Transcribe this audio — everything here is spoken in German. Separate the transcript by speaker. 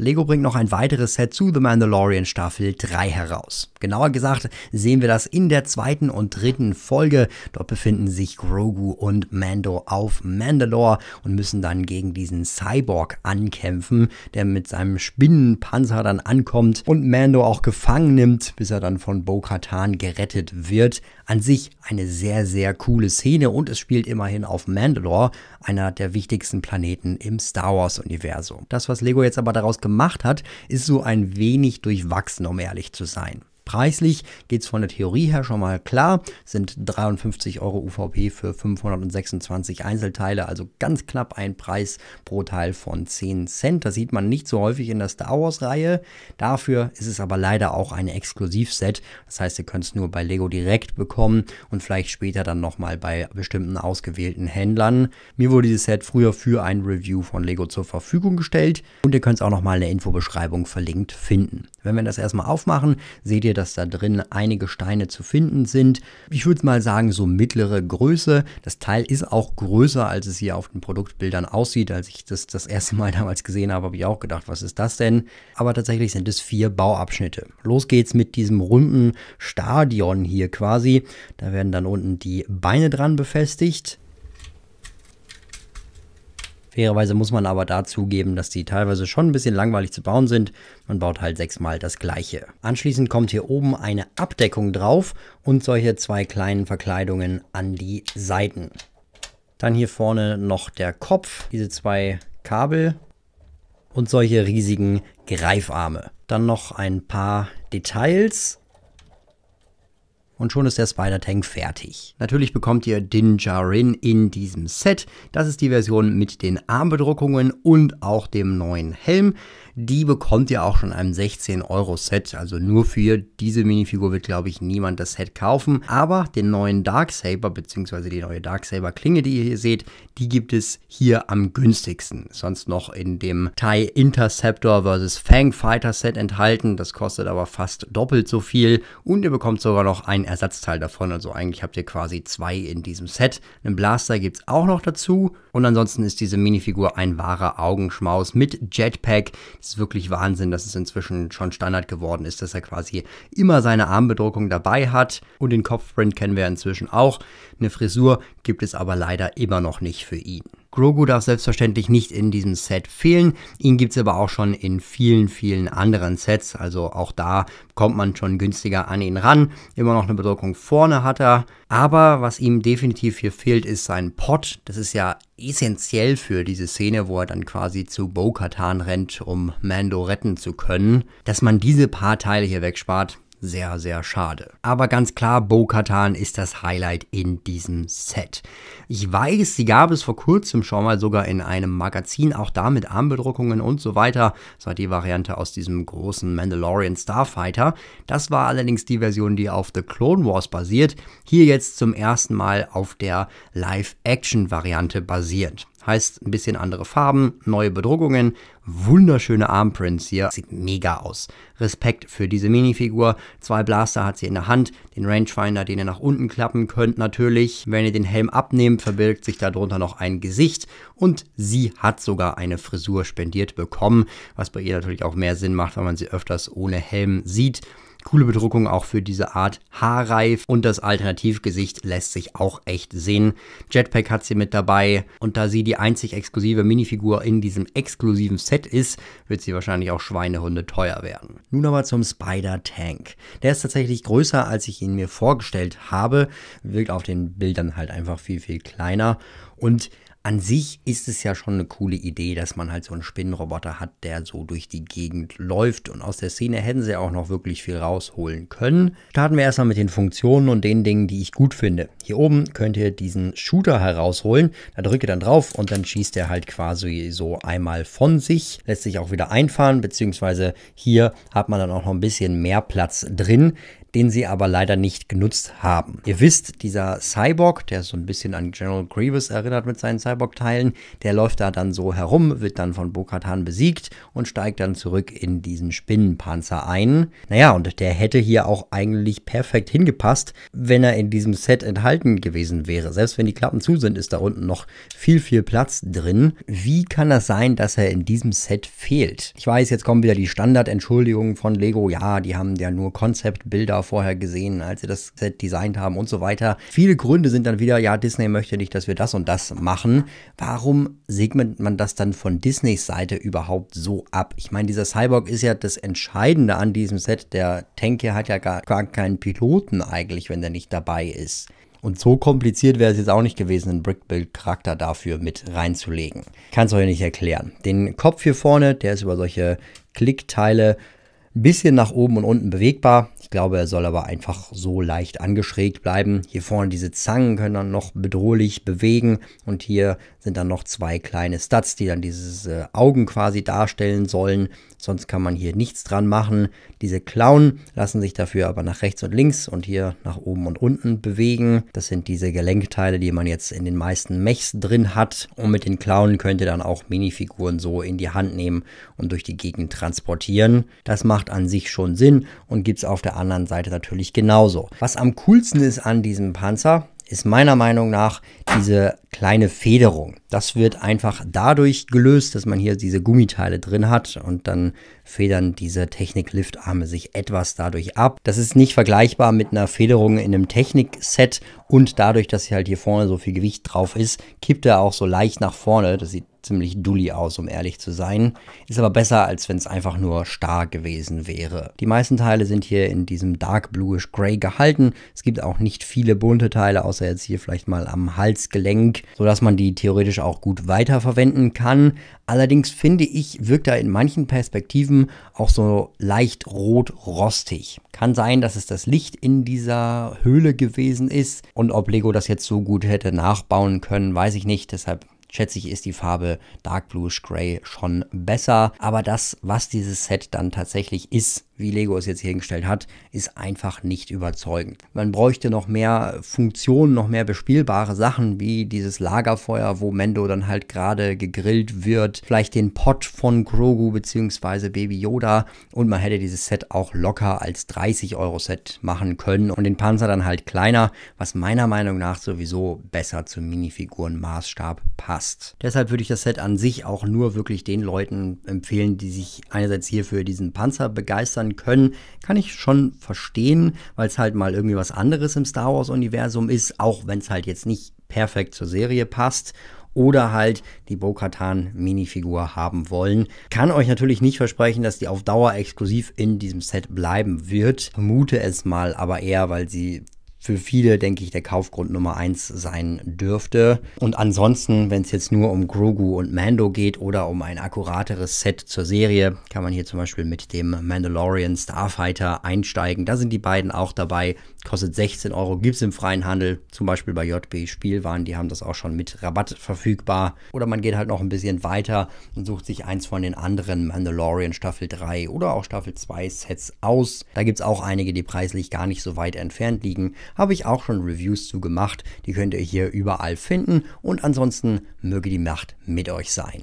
Speaker 1: Lego bringt noch ein weiteres Set zu The Mandalorian Staffel 3 heraus. Genauer gesagt sehen wir das in der zweiten und dritten Folge. Dort befinden sich Grogu und Mando auf Mandalore und müssen dann gegen diesen Cyborg ankämpfen, der mit seinem Spinnenpanzer dann ankommt und Mando auch gefangen nimmt, bis er dann von Bo-Katan gerettet wird. An sich eine sehr, sehr coole Szene und es spielt immerhin auf Mandalore, einer der wichtigsten Planeten im Star Wars-Universum. Das, was Lego jetzt aber daraus gemacht gemacht hat, ist so ein wenig durchwachsen, um ehrlich zu sein. Preislich geht es von der Theorie her schon mal klar, sind 53 Euro UVP für 526 Einzelteile, also ganz knapp ein Preis pro Teil von 10 Cent. Das sieht man nicht so häufig in der Star Wars-Reihe. Dafür ist es aber leider auch ein Exklusivset. Das heißt, ihr könnt es nur bei Lego direkt bekommen und vielleicht später dann nochmal bei bestimmten ausgewählten Händlern. Mir wurde dieses Set früher für ein Review von Lego zur Verfügung gestellt und ihr könnt es auch nochmal in der Infobeschreibung verlinkt finden. Wenn wir das erstmal aufmachen, seht ihr, dass da drin einige Steine zu finden sind. Ich würde mal sagen, so mittlere Größe. Das Teil ist auch größer, als es hier auf den Produktbildern aussieht. Als ich das das erste Mal damals gesehen habe, habe ich auch gedacht, was ist das denn? Aber tatsächlich sind es vier Bauabschnitte. Los geht's mit diesem runden Stadion hier quasi. Da werden dann unten die Beine dran befestigt. Fairerweise muss man aber dazu geben, dass die teilweise schon ein bisschen langweilig zu bauen sind. Man baut halt sechsmal das gleiche. Anschließend kommt hier oben eine Abdeckung drauf und solche zwei kleinen Verkleidungen an die Seiten. Dann hier vorne noch der Kopf, diese zwei Kabel und solche riesigen Greifarme. Dann noch ein paar Details und schon ist der Spider-Tank fertig. Natürlich bekommt ihr Din Djarin in diesem Set. Das ist die Version mit den Armbedruckungen und auch dem neuen Helm. Die bekommt ihr auch schon in einem 16-Euro-Set. Also nur für diese Minifigur wird, glaube ich, niemand das Set kaufen. Aber den neuen Darksaber bzw. die neue Darksaber-Klinge, die ihr hier seht, die gibt es hier am günstigsten. Sonst noch in dem TIE Interceptor vs. Fang Fighter Set enthalten. Das kostet aber fast doppelt so viel. Und ihr bekommt sogar noch ein Ersatzteil davon. Also eigentlich habt ihr quasi zwei in diesem Set. Einen Blaster gibt es auch noch dazu. Und ansonsten ist diese Minifigur ein wahrer Augenschmaus mit Jetpack. Das ist wirklich Wahnsinn, dass es inzwischen schon Standard geworden ist, dass er quasi immer seine Armbedruckung dabei hat. Und den Kopfprint kennen wir inzwischen auch. Eine Frisur gibt es aber leider immer noch nicht für ihn. Grogu darf selbstverständlich nicht in diesem Set fehlen. Ihn gibt es aber auch schon in vielen, vielen anderen Sets. Also auch da kommt man schon günstiger an ihn ran. Immer noch eine Bedruckung vorne hat er. Aber was ihm definitiv hier fehlt, ist sein Pot. Das ist ja essentiell für diese Szene, wo er dann quasi zu Bo-Katan rennt, um Mando retten zu können. Dass man diese paar Teile hier wegspart, sehr, sehr schade. Aber ganz klar, Bo-Katan ist das Highlight in diesem Set. Ich weiß, sie gab es vor kurzem schon mal sogar in einem Magazin, auch da mit Armbedruckungen und so weiter. Das war die Variante aus diesem großen Mandalorian Starfighter. Das war allerdings die Version, die auf The Clone Wars basiert. Hier jetzt zum ersten Mal auf der Live-Action-Variante basierend. Heißt ein bisschen andere Farben, neue Bedruckungen, wunderschöne Armprints hier. Sieht mega aus. Respekt für diese Minifigur. Zwei Blaster hat sie in der Hand. Den Rangefinder, den ihr nach unten klappen könnt natürlich. Wenn ihr den Helm abnehmt, verbirgt sich darunter noch ein Gesicht. Und sie hat sogar eine Frisur spendiert bekommen, was bei ihr natürlich auch mehr Sinn macht, weil man sie öfters ohne Helm sieht. Coole Bedruckung auch für diese Art Haarreif und das Alternativgesicht lässt sich auch echt sehen. Jetpack hat sie mit dabei und da sie die einzig exklusive Minifigur in diesem exklusiven Set ist, wird sie wahrscheinlich auch Schweinehunde teuer werden. Nun aber zum Spider-Tank. Der ist tatsächlich größer, als ich ihn mir vorgestellt habe, wirkt auf den Bildern halt einfach viel, viel kleiner und an sich ist es ja schon eine coole Idee, dass man halt so einen Spinnenroboter hat, der so durch die Gegend läuft. Und aus der Szene hätten sie auch noch wirklich viel rausholen können. Starten wir erstmal mit den Funktionen und den Dingen, die ich gut finde. Hier oben könnt ihr diesen Shooter herausholen. Da drückt ihr dann drauf und dann schießt er halt quasi so einmal von sich. Lässt sich auch wieder einfahren, beziehungsweise hier hat man dann auch noch ein bisschen mehr Platz drin den sie aber leider nicht genutzt haben. Ihr wisst, dieser Cyborg, der so ein bisschen an General Grievous erinnert mit seinen Cyborg-Teilen, der läuft da dann so herum, wird dann von Bo-Katan besiegt und steigt dann zurück in diesen Spinnenpanzer ein. Naja, und der hätte hier auch eigentlich perfekt hingepasst, wenn er in diesem Set enthalten gewesen wäre. Selbst wenn die Klappen zu sind, ist da unten noch viel, viel Platz drin. Wie kann das sein, dass er in diesem Set fehlt? Ich weiß, jetzt kommen wieder die Standardentschuldigungen von Lego. Ja, die haben ja nur Konzeptbilder vorher gesehen, als sie das Set designt haben und so weiter. Viele Gründe sind dann wieder, ja, Disney möchte nicht, dass wir das und das machen. Warum segnet man das dann von Disneys Seite überhaupt so ab? Ich meine, dieser Cyborg ist ja das Entscheidende an diesem Set. Der Tank hier hat ja gar, gar keinen Piloten eigentlich, wenn der nicht dabei ist. Und so kompliziert wäre es jetzt auch nicht gewesen, einen Brickbuild-Charakter dafür mit reinzulegen. Kann es euch nicht erklären. Den Kopf hier vorne, der ist über solche Klickteile ein bisschen nach oben und unten bewegbar glaube, er soll aber einfach so leicht angeschrägt bleiben. Hier vorne diese Zangen können dann noch bedrohlich bewegen und hier sind dann noch zwei kleine Studs, die dann diese äh, Augen quasi darstellen sollen. Sonst kann man hier nichts dran machen. Diese Klauen lassen sich dafür aber nach rechts und links und hier nach oben und unten bewegen. Das sind diese Gelenkteile, die man jetzt in den meisten Mechs drin hat. Und mit den Klauen könnt ihr dann auch Minifiguren so in die Hand nehmen und durch die Gegend transportieren. Das macht an sich schon Sinn und gibt es auf der anderen Seite natürlich genauso. Was am coolsten ist an diesem Panzer, ist meiner Meinung nach diese kleine Federung. Das wird einfach dadurch gelöst, dass man hier diese Gummiteile drin hat und dann federn diese Technik-Liftarme sich etwas dadurch ab. Das ist nicht vergleichbar mit einer Federung in einem Technik-Set und dadurch, dass hier halt hier vorne so viel Gewicht drauf ist, kippt er auch so leicht nach vorne. Das sieht ziemlich dulli aus, um ehrlich zu sein. Ist aber besser, als wenn es einfach nur starr gewesen wäre. Die meisten Teile sind hier in diesem Dark Bluish Grey gehalten. Es gibt auch nicht viele bunte Teile, außer jetzt hier vielleicht mal am Halsgelenk, sodass man die theoretisch auch gut weiterverwenden kann. Allerdings finde ich, wirkt er in manchen Perspektiven auch so leicht rot-rostig. Kann sein, dass es das Licht in dieser Höhle gewesen ist und ob Lego das jetzt so gut hätte nachbauen können, weiß ich nicht. Deshalb schätze ich, ist die Farbe Dark Bluish Grey schon besser. Aber das, was dieses Set dann tatsächlich ist, wie Lego es jetzt hergestellt hat, ist einfach nicht überzeugend. Man bräuchte noch mehr Funktionen, noch mehr bespielbare Sachen, wie dieses Lagerfeuer, wo Mendo dann halt gerade gegrillt wird, vielleicht den Pot von Grogu bzw. Baby Yoda und man hätte dieses Set auch locker als 30 Euro Set machen können und den Panzer dann halt kleiner, was meiner Meinung nach sowieso besser zum Minifigurenmaßstab passt. Deshalb würde ich das Set an sich auch nur wirklich den Leuten empfehlen, die sich einerseits hier für diesen Panzer begeistern sein können, kann ich schon verstehen, weil es halt mal irgendwie was anderes im Star Wars-Universum ist, auch wenn es halt jetzt nicht perfekt zur Serie passt oder halt die Bo-Katan Minifigur haben wollen. Kann euch natürlich nicht versprechen, dass die auf Dauer exklusiv in diesem Set bleiben wird. Vermute es mal, aber eher, weil sie für viele, denke ich, der Kaufgrund Nummer 1 sein dürfte. Und ansonsten, wenn es jetzt nur um Grogu und Mando geht oder um ein akkurateres Set zur Serie, kann man hier zum Beispiel mit dem Mandalorian Starfighter einsteigen. Da sind die beiden auch dabei. Kostet 16 Euro, gibt es im freien Handel. Zum Beispiel bei JB Spielwaren, die haben das auch schon mit Rabatt verfügbar. Oder man geht halt noch ein bisschen weiter und sucht sich eins von den anderen Mandalorian Staffel 3 oder auch Staffel 2 Sets aus. Da gibt es auch einige, die preislich gar nicht so weit entfernt liegen habe ich auch schon Reviews zu gemacht. Die könnt ihr hier überall finden. Und ansonsten möge die Macht mit euch sein.